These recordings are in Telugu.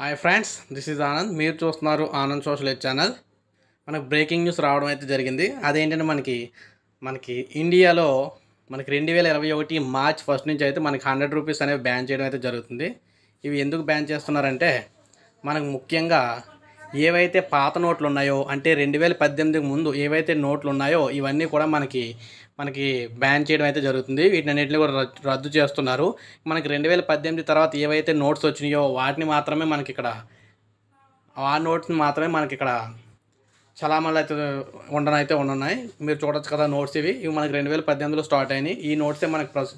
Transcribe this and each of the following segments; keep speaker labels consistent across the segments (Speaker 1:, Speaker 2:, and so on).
Speaker 1: hi friends this is Anand మీరు చూస్తున్నారు ఆనంద్ సోషల్ ఎయిట్ ఛానల్ మనకు బ్రేకింగ్ న్యూస్ రావడం అయితే జరిగింది అదేంటంటే మనకి మనకి ఇండియాలో మనకి రెండు వేల ఇరవై ఒకటి మార్చ్ ఫస్ట్ నుంచి అయితే మనకి హండ్రెడ్ రూపీస్ అనేవి బ్యాన్ చేయడం అయితే జరుగుతుంది ఇవి ఎందుకు బ్యాన్ చేస్తున్నారంటే మనకు ముఖ్యంగా ఏవైతే పాత నోట్లు ఉన్నాయో అంటే రెండు వేల పద్దెనిమిదికి ముందు ఏవైతే నోట్లు ఉన్నాయో ఇవన్నీ కూడా మనకి మనకి బ్యాన్ చేయడం అయితే జరుగుతుంది వీటినన్నింటిని కూడా రద్దు చేస్తున్నారు మనకి రెండు వేల పద్దెనిమిది తర్వాత ఏవైతే నోట్స్ వచ్చినాయో వాటిని మాత్రమే మనకి ఇక్కడ ఆ నోట్స్ని మాత్రమే మనకి ఇక్కడ చలామణలు అయితే ఉండడం అయితే ఉన్నాయి మీరు చూడొచ్చు కదా నోట్స్ ఇవి ఇవి మనకి రెండు వేల పద్దెనిమిదిలో స్టార్ట్ అయినాయి ఈ నోట్సే మనకి ప్రస్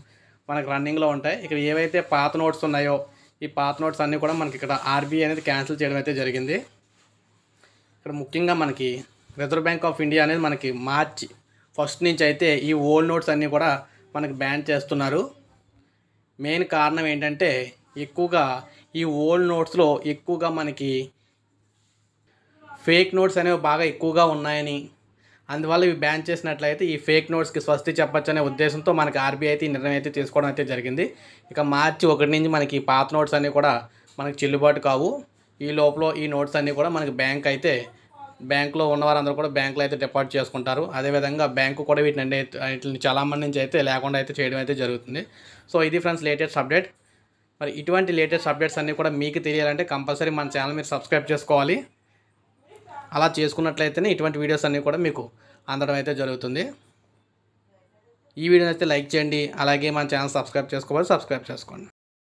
Speaker 1: మనకి రన్నింగ్లో ఉంటాయి ఇక్కడ ఏవైతే పాత నోట్స్ ఉన్నాయో ఈ పాత నోట్స్ అన్నీ కూడా మనకి ఇక్కడ ఆర్బీఐ అనేది క్యాన్సిల్ చేయడం అయితే జరిగింది ఇక్కడ ముఖ్యంగా మనకి రిజర్వ్ బ్యాంక్ ఆఫ్ ఇండియా అనేది మనకి మార్చి ఫస్ట్ నుంచి అయితే ఈ ఓల్డ్ నోట్స్ అన్నీ కూడా మనకు బ్యాన్ చేస్తున్నారు మెయిన్ కారణం ఏంటంటే ఎక్కువగా ఈ ఓల్డ్ నోట్స్లో ఎక్కువగా మనకి ఫేక్ నోట్స్ అనేవి బాగా ఎక్కువగా ఉన్నాయని అందువల్ల ఇవి బ్యాన్ చేసినట్లయితే ఈ ఫేక్ నోట్స్కి స్వస్తి అనే ఉద్దేశంతో మనకి ఆర్బీఐ అయితే నిర్ణయం అయితే తీసుకోవడం అయితే జరిగింది ఇక మార్చి ఒకటి నుంచి మనకి పాత నోట్స్ అన్నీ కూడా మనకి చెల్లుబాటు కావు ఈ లోపల ఈ నోట్స్ అన్నీ కూడా మనకి బ్యాంక్ అయితే బ్యాంకులో ఉన్నవారందరూ కూడా బ్యాంకులో అయితే డిపాజిట్ చేసుకుంటారు అదేవిధంగా బ్యాంకు కూడా వీటిని వీటిని చాలామంది నుంచి అయితే లేకుండా అయితే చేయడం అయితే జరుగుతుంది సో ఇది ఫ్రెండ్స్ లేటెస్ట్ అప్డేట్ మరి ఇటువంటి లేటెస్ట్ అప్డేట్స్ అన్నీ కూడా మీకు తెలియాలంటే కంపల్సరీ మన ఛానల్ మీరు సబ్స్క్రైబ్ చేసుకోవాలి అలా చేసుకున్నట్లయితేనే ఇటువంటి వీడియోస్ అన్నీ కూడా మీకు అందడం అయితే జరుగుతుంది ఈ వీడియోని అయితే లైక్ చేయండి అలాగే మన ఛానల్ సబ్స్క్రైబ్ చేసుకోవాలి సబ్స్క్రైబ్ చేసుకోండి